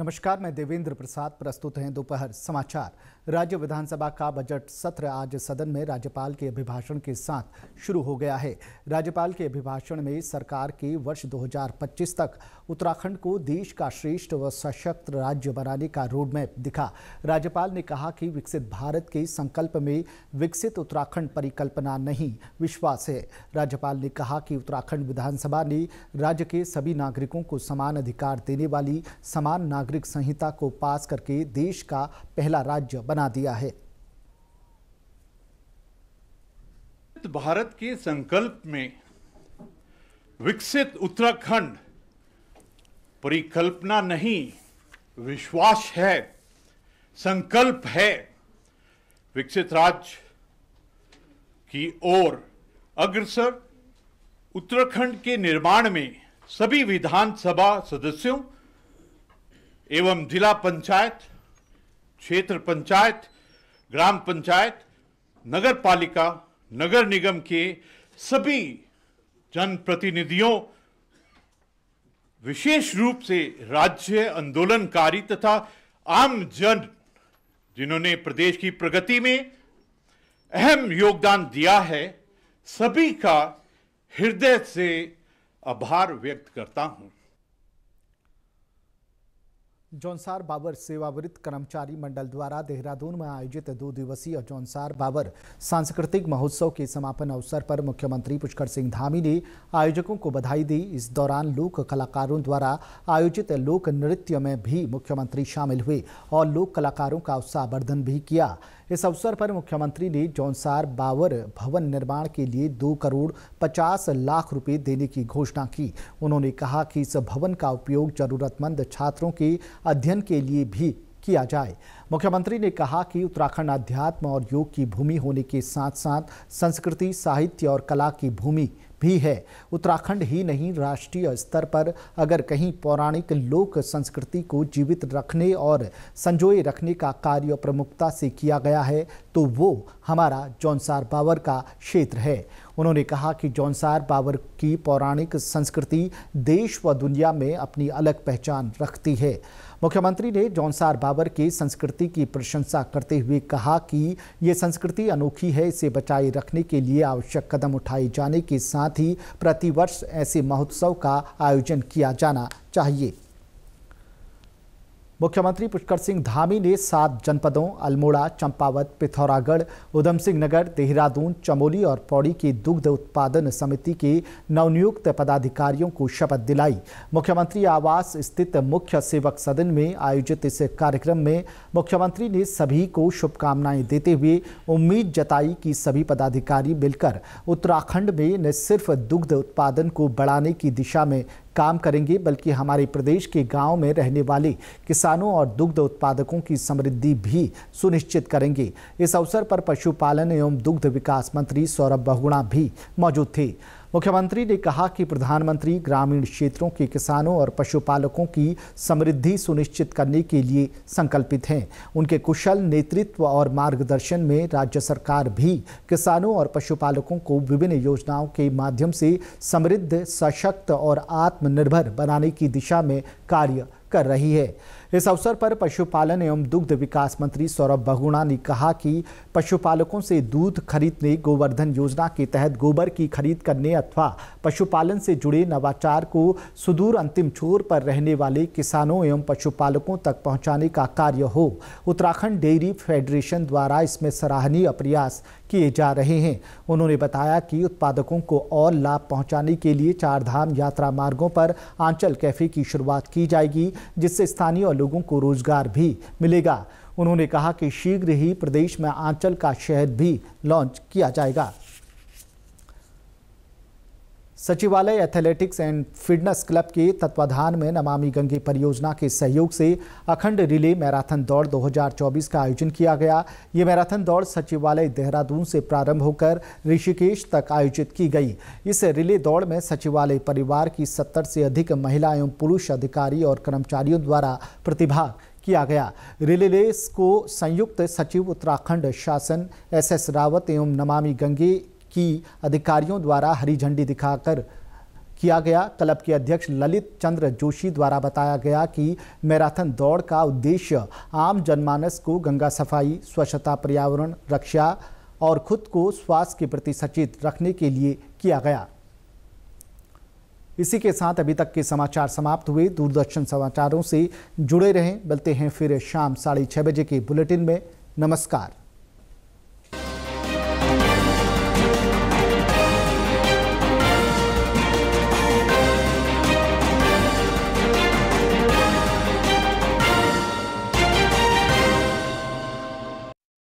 नमस्कार मैं देवेंद्र प्रसाद प्रस्तुत हैं दोपहर समाचार राज्य विधानसभा का बजट सत्र आज सदन में राज्यपाल के अभिभाषण के साथ शुरू हो गया है राज्यपाल के अभिभाषण में सरकार की वर्ष 2025 तक उत्तराखंड को देश का श्रेष्ठ व सशक्त राज्य बनाने का रोडमैप दिखा राज्यपाल ने कहा कि विकसित भारत के संकल्प में विकसित उत्तराखंड परिकल्पना नहीं विश्वास है राज्यपाल ने कहा कि उत्तराखंड विधानसभा ने राज्य के सभी नागरिकों को समान अधिकार देने वाली समान नागरिक संहिता को पास करके देश का पहला राज्य बना दिया है भारत के संकल्प में विकसित उत्तराखंड परिकल्पना नहीं विश्वास है संकल्प है विकसित राज्य की ओर अग्रसर उत्तराखंड के निर्माण में सभी विधानसभा सदस्यों एवं जिला पंचायत क्षेत्र पंचायत ग्राम पंचायत नगर पालिका नगर निगम के सभी जनप्रतिनिधियों विशेष रूप से राज्य आंदोलनकारी तथा आम जन जिन्होंने प्रदेश की प्रगति में अहम योगदान दिया है सभी का हृदय से आभार व्यक्त करता हूं जौनसार बाबर सेवावृत कर्मचारी मंडल द्वारा देहरादून में आयोजित दो दिवसीय जौनसार बाबर सांस्कृतिक महोत्सव के समापन अवसर पर मुख्यमंत्री पुष्कर सिंह धामी ने आयोजकों को बधाई दी इस दौरान लोक कलाकारों द्वारा आयोजित लोक नृत्य में भी मुख्यमंत्री शामिल हुए और लोक कलाकारों का उत्साहवर्धन भी किया इस अवसर पर मुख्यमंत्री ने जौनसार बावर भवन निर्माण के लिए दो करोड़ पचास लाख रुपए देने की घोषणा की उन्होंने कहा कि इस भवन का उपयोग जरूरतमंद छात्रों के अध्ययन के लिए भी किया जाए मुख्यमंत्री ने कहा कि उत्तराखंड अध्यात्म और योग की भूमि होने के साथ साथ संस्कृति साहित्य और कला की भूमि भी है उत्तराखंड ही नहीं राष्ट्रीय स्तर पर अगर कहीं पौराणिक लोक संस्कृति को जीवित रखने और संजोए रखने का कार्य प्रमुखता से किया गया है तो वो हमारा जौनसार बावर का क्षेत्र है उन्होंने कहा कि जौनसार बाबर की पौराणिक संस्कृति देश व दुनिया में अपनी अलग पहचान रखती है मुख्यमंत्री ने जौनसार बाबर की संस्कृति की प्रशंसा करते हुए कहा कि ये संस्कृति अनोखी है इसे बचाए रखने के लिए आवश्यक कदम उठाए जाने के साथ ही प्रतिवर्ष ऐसे महोत्सव का आयोजन किया जाना चाहिए मुख्यमंत्री पुष्कर सिंह धामी ने सात जनपदों अल्मोड़ा चंपावत पिथौरागढ़ उधम सिंह नगर देहरादून चमोली और पौड़ी की दुग्ध उत्पादन समिति के नवनियुक्त पदाधिकारियों को शपथ दिलाई मुख्यमंत्री आवास स्थित मुख्य सेवक सदन में आयोजित इस कार्यक्रम में मुख्यमंत्री ने सभी को शुभकामनाएं देते हुए उम्मीद जताई कि सभी पदाधिकारी मिलकर उत्तराखंड में न सिर्फ दुग्ध उत्पादन को बढ़ाने की दिशा में काम करेंगे बल्कि हमारे प्रदेश के गांव में रहने वाले किसानों और दुग्ध उत्पादकों की समृद्धि भी सुनिश्चित करेंगे इस अवसर पर पशुपालन एवं दुग्ध विकास मंत्री सौरभ बहुगुणा भी मौजूद थे मुख्यमंत्री ने कहा कि प्रधानमंत्री ग्रामीण क्षेत्रों के किसानों और पशुपालकों की समृद्धि सुनिश्चित करने के लिए संकल्पित हैं उनके कुशल नेतृत्व और मार्गदर्शन में राज्य सरकार भी किसानों और पशुपालकों को विभिन्न योजनाओं के माध्यम से समृद्ध सशक्त और आत्मनिर्भर बनाने की दिशा में कार्य कर रही है इस अवसर पर पशुपालन एवं दुग्ध विकास मंत्री सौरभ बगुणा ने कहा कि पशुपालकों से दूध खरीदने गोवर्धन योजना के तहत गोबर की खरीद करने अथवा पशुपालन से जुड़े नवाचार को सुदूर अंतिम छोर पर रहने वाले किसानों एवं पशुपालकों तक पहुंचाने का कार्य हो उत्तराखंड डेयरी फेडरेशन द्वारा इसमें सराहनीय प्रयास किए जा रहे हैं उन्होंने बताया कि उत्पादकों को और लाभ पहुंचाने के लिए चारधाम यात्रा मार्गों पर आंचल कैफे की शुरुआत की जाएगी जिससे स्थानीय और लोगों को रोजगार भी मिलेगा उन्होंने कहा कि शीघ्र ही प्रदेश में आंचल का शहर भी लॉन्च किया जाएगा सचिवालय एथलेटिक्स एंड फिटनेस क्लब के तत्वाधान में नमामि गंगे परियोजना के सहयोग से अखंड रिले मैराथन दौड़ 2024 का आयोजन किया गया ये मैराथन दौड़ सचिवालय देहरादून से प्रारंभ होकर ऋषिकेश तक आयोजित की गई इस रिले दौड़ में सचिवालय परिवार की 70 से अधिक महिला एवं पुरुष अधिकारी और कर्मचारियों द्वारा प्रतिभाग किया गया रिले रेस को संयुक्त सचिव उत्तराखंड शासन एस एस रावत एवं नमामि गंगे की अधिकारियों द्वारा हरी झंडी दिखाकर किया गया क्लब के अध्यक्ष ललित चंद्र जोशी द्वारा बताया गया कि मैराथन दौड़ का उद्देश्य आम जनमानस को गंगा सफाई स्वच्छता पर्यावरण रक्षा और खुद को स्वास्थ्य के प्रति सचेत रखने के लिए किया गया इसी के साथ अभी तक के समाचार समाप्त हुए दूरदर्शन समाचारों से जुड़े रहें मिलते हैं फिर शाम साढ़े छः बजे के बुलेटिन में नमस्कार